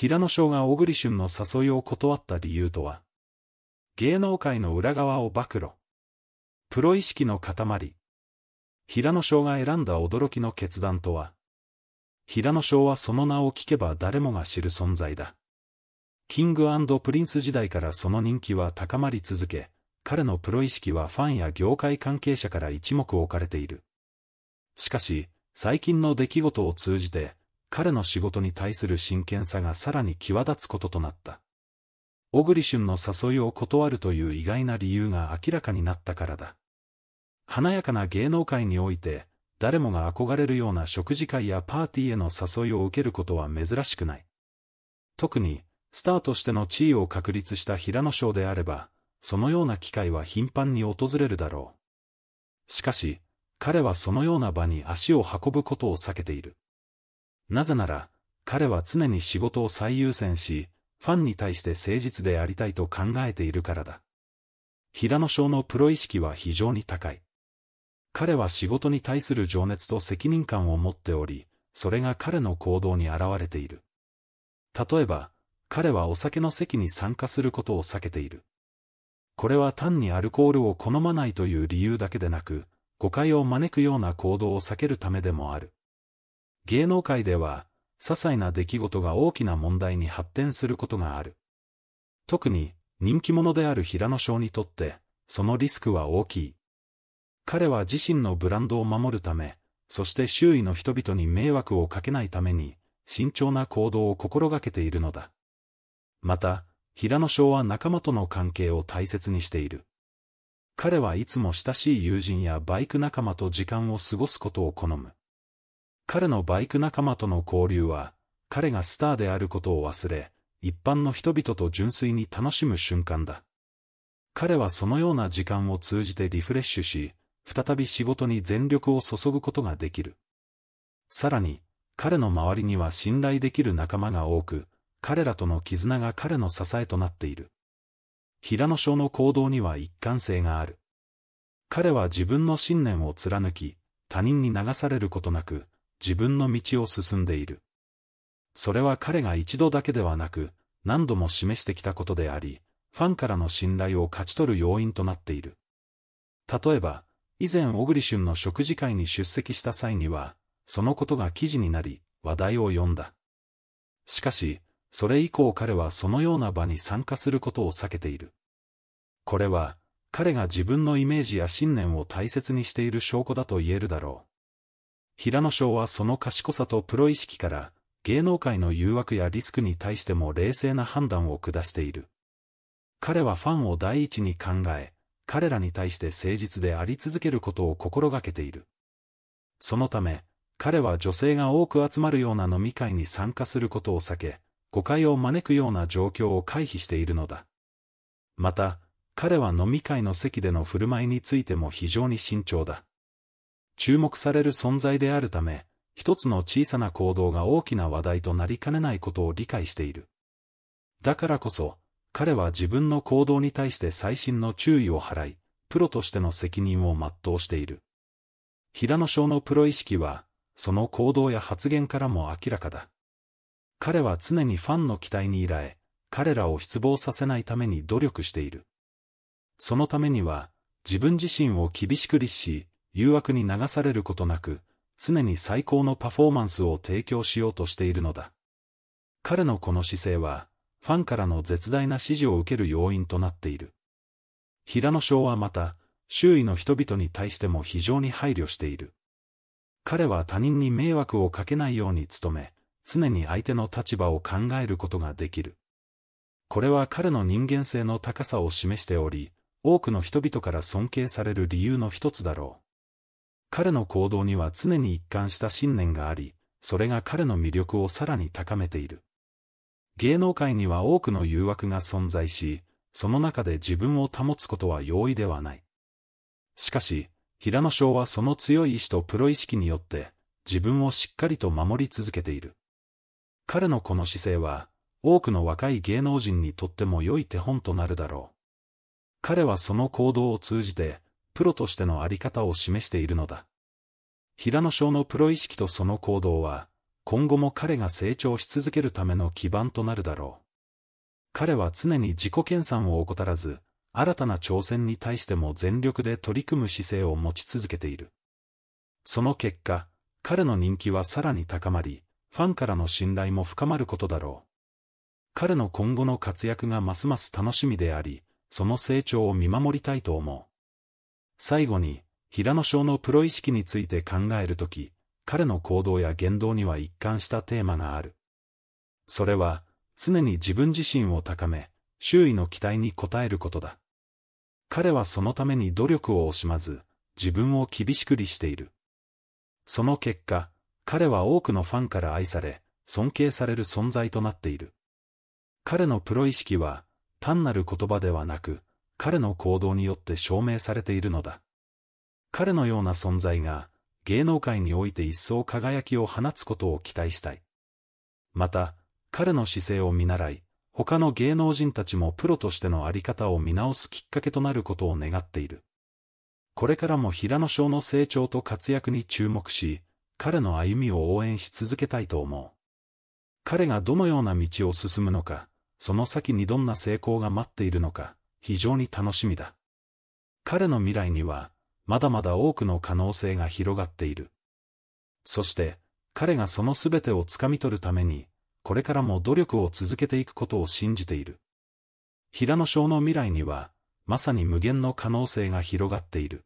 平野翔が小栗旬の誘いを断った理由とは、芸能界の裏側を暴露。プロ意識の塊。平野翔が選んだ驚きの決断とは、平野翔はその名を聞けば誰もが知る存在だ。キングプリンス時代からその人気は高まり続け、彼のプロ意識はファンや業界関係者から一目置かれている。しかし、最近の出来事を通じて、彼の仕事に対する真剣さがさらに際立つこととなった。小栗旬の誘いを断るという意外な理由が明らかになったからだ。華やかな芸能界において、誰もが憧れるような食事会やパーティーへの誘いを受けることは珍しくない。特に、スターとしての地位を確立した平野賞であれば、そのような機会は頻繁に訪れるだろう。しかし、彼はそのような場に足を運ぶことを避けている。なぜなら、彼は常に仕事を最優先し、ファンに対して誠実でありたいと考えているからだ。平野翔のプロ意識は非常に高い。彼は仕事に対する情熱と責任感を持っており、それが彼の行動に現れている。例えば、彼はお酒の席に参加することを避けている。これは単にアルコールを好まないという理由だけでなく、誤解を招くような行動を避けるためでもある。芸能界では、些細な出来事が大きな問題に発展することがある。特に、人気者である平野翔にとって、そのリスクは大きい。彼は自身のブランドを守るため、そして周囲の人々に迷惑をかけないために、慎重な行動を心がけているのだ。また、平野翔は仲間との関係を大切にしている。彼はいつも親しい友人やバイク仲間と時間を過ごすことを好む。彼のバイク仲間との交流は、彼がスターであることを忘れ、一般の人々と純粋に楽しむ瞬間だ。彼はそのような時間を通じてリフレッシュし、再び仕事に全力を注ぐことができる。さらに、彼の周りには信頼できる仲間が多く、彼らとの絆が彼の支えとなっている。平野翔の行動には一貫性がある。彼は自分の信念を貫き、他人に流されることなく、自分の道を進んでいる。それは彼が一度だけではなく、何度も示してきたことであり、ファンからの信頼を勝ち取る要因となっている。例えば、以前小栗旬の食事会に出席した際には、そのことが記事になり、話題を呼んだ。しかし、それ以降彼はそのような場に参加することを避けている。これは、彼が自分のイメージや信念を大切にしている証拠だと言えるだろう。平野翔はその賢さとプロ意識から、芸能界の誘惑やリスクに対しても冷静な判断を下している。彼はファンを第一に考え、彼らに対して誠実であり続けることを心がけている。そのため、彼は女性が多く集まるような飲み会に参加することを避け、誤解を招くような状況を回避しているのだ。また、彼は飲み会の席での振る舞いについても非常に慎重だ。注目される存在であるため、一つの小さな行動が大きな話題となりかねないことを理解している。だからこそ、彼は自分の行動に対して細心の注意を払い、プロとしての責任を全うしている。平野翔のプロ意識は、その行動や発言からも明らかだ。彼は常にファンの期待に依頼、彼らを失望させないために努力している。そのためには、自分自身を厳しく律し、誘惑に流されることなく、常に最高のパフォーマンスを提供しようとしているのだ。彼のこの姿勢は、ファンからの絶大な支持を受ける要因となっている。平野翔はまた、周囲の人々に対しても非常に配慮している。彼は他人に迷惑をかけないように努め、常に相手の立場を考えることができる。これは彼の人間性の高さを示しており、多くの人々から尊敬される理由の一つだろう。彼の行動には常に一貫した信念があり、それが彼の魅力をさらに高めている。芸能界には多くの誘惑が存在し、その中で自分を保つことは容易ではない。しかし、平野翔はその強い意志とプロ意識によって、自分をしっかりと守り続けている。彼のこの姿勢は、多くの若い芸能人にとっても良い手本となるだろう。彼はその行動を通じて、プロとしてのあり方を示しているのだ。平野翔のプロ意識とその行動は、今後も彼が成長し続けるための基盤となるだろう。彼は常に自己研鑽を怠らず、新たな挑戦に対しても全力で取り組む姿勢を持ち続けている。その結果、彼の人気はさらに高まり、ファンからの信頼も深まることだろう。彼の今後の活躍がますます楽しみであり、その成長を見守りたいと思う。最後に、平野翔のプロ意識について考えるとき、彼の行動や言動には一貫したテーマがある。それは、常に自分自身を高め、周囲の期待に応えることだ。彼はそのために努力を惜しまず、自分を厳しく律している。その結果、彼は多くのファンから愛され、尊敬される存在となっている。彼のプロ意識は、単なる言葉ではなく、彼の行動によって証明されているのだ。彼のような存在が、芸能界において一層輝きを放つことを期待したい。また、彼の姿勢を見習い、他の芸能人たちもプロとしてのあり方を見直すきっかけとなることを願っている。これからも平野翔の成長と活躍に注目し、彼の歩みを応援し続けたいと思う。彼がどのような道を進むのか、その先にどんな成功が待っているのか、非常に楽しみだ。彼の未来には、まだまだ多くの可能性が広がっている。そして、彼がその全てをつかみ取るために、これからも努力を続けていくことを信じている。平野翔の未来には、まさに無限の可能性が広がっている。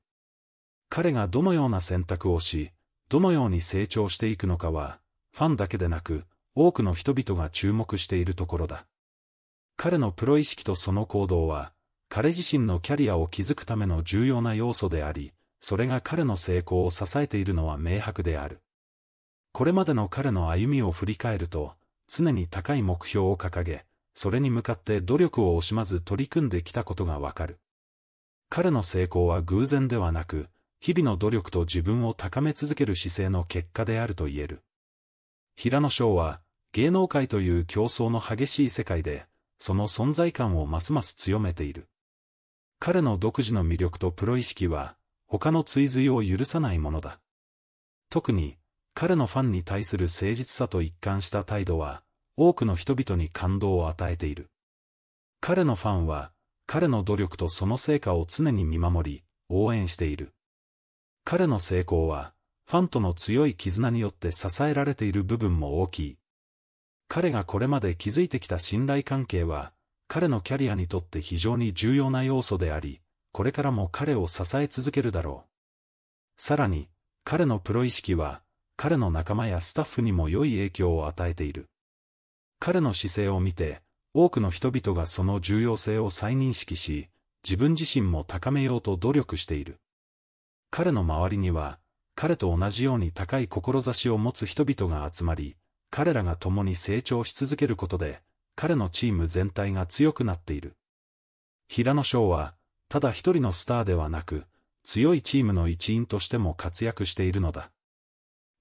彼がどのような選択をし、どのように成長していくのかは、ファンだけでなく、多くの人々が注目しているところだ。彼のプロ意識とその行動は、彼自身のキャリアを築くための重要な要素であり、それが彼の成功を支えているのは明白である。これまでの彼の歩みを振り返ると、常に高い目標を掲げ、それに向かって努力を惜しまず取り組んできたことがわかる。彼の成功は偶然ではなく、日々の努力と自分を高め続ける姿勢の結果であると言える。平野翔は、芸能界という競争の激しい世界で、その存在感をますます強めている。彼の独自の魅力とプロ意識は、他の追随を許さないものだ。特に、彼のファンに対する誠実さと一貫した態度は、多くの人々に感動を与えている。彼のファンは、彼の努力とその成果を常に見守り、応援している。彼の成功は、ファンとの強い絆によって支えられている部分も大きい。彼がこれまで築いてきた信頼関係は、彼のキャリアにとって非常に重要な要素であり、これからも彼を支え続けるだろう。さらに、彼のプロ意識は、彼の仲間やスタッフにも良い影響を与えている。彼の姿勢を見て、多くの人々がその重要性を再認識し、自分自身も高めようと努力している。彼の周りには、彼と同じように高い志を持つ人々が集まり、彼らが共に成長し続けることで、彼のチーム全体が強くなっている。平野翔は、ただ一人のスターではなく、強いチームの一員としても活躍しているのだ。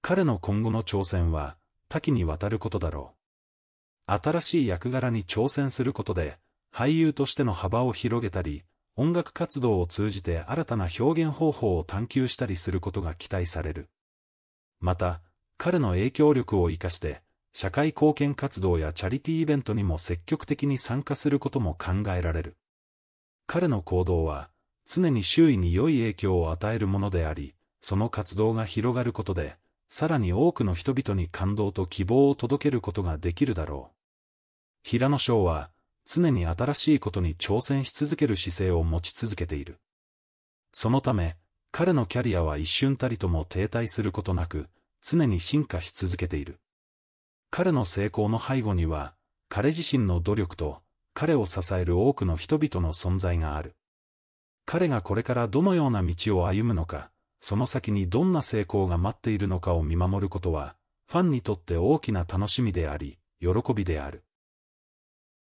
彼の今後の挑戦は、多岐にわたることだろう。新しい役柄に挑戦することで、俳優としての幅を広げたり、音楽活動を通じて新たな表現方法を探求したりすることが期待される。また、彼の影響力を活かして、社会貢献活動やチャリティーイベントにも積極的に参加することも考えられる。彼の行動は、常に周囲に良い影響を与えるものであり、その活動が広がることで、さらに多くの人々に感動と希望を届けることができるだろう。平野翔は、常に新しいことに挑戦し続ける姿勢を持ち続けている。そのため、彼のキャリアは一瞬たりとも停滞することなく、常に進化し続けている。彼の成功の背後には、彼自身の努力と、彼を支える多くの人々の存在がある。彼がこれからどのような道を歩むのか、その先にどんな成功が待っているのかを見守ることは、ファンにとって大きな楽しみであり、喜びである。